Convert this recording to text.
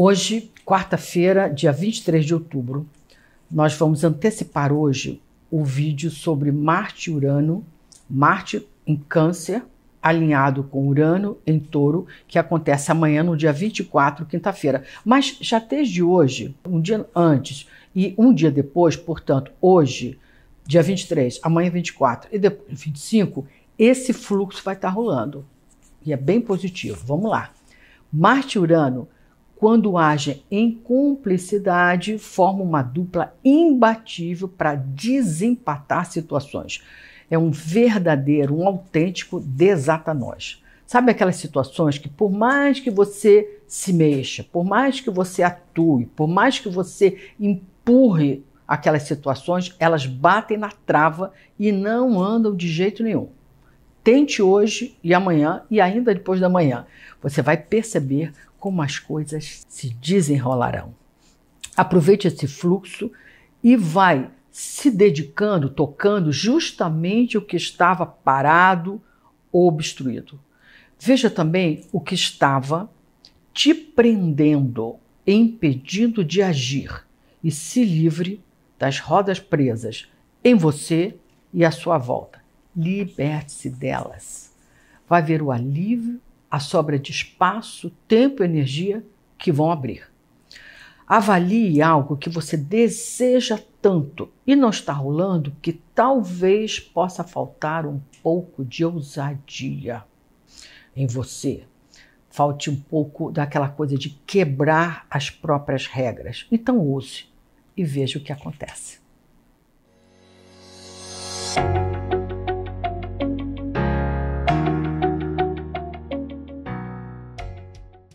Hoje, quarta-feira, dia 23 de outubro, nós vamos antecipar hoje o vídeo sobre Marte e Urano, Marte em Câncer, alinhado com Urano em Touro, que acontece amanhã, no dia 24, quinta-feira. Mas já desde hoje, um dia antes e um dia depois, portanto, hoje, dia 23, amanhã 24 e depois 25, esse fluxo vai estar rolando. E é bem positivo. Vamos lá. Marte e Urano quando agem em cumplicidade, formam uma dupla imbatível para desempatar situações. É um verdadeiro, um autêntico desata-nós. Sabe aquelas situações que, por mais que você se mexa, por mais que você atue, por mais que você empurre aquelas situações, elas batem na trava e não andam de jeito nenhum. Tente hoje e amanhã e ainda depois da manhã. Você vai perceber como as coisas se desenrolarão. Aproveite esse fluxo e vai se dedicando, tocando justamente o que estava parado ou obstruído. Veja também o que estava te prendendo, impedindo de agir e se livre das rodas presas em você e à sua volta liberte-se delas. Vai ver o alívio, a sobra de espaço, tempo e energia que vão abrir. Avalie algo que você deseja tanto e não está rolando, que talvez possa faltar um pouco de ousadia em você. Falte um pouco daquela coisa de quebrar as próprias regras. Então use e veja o que acontece.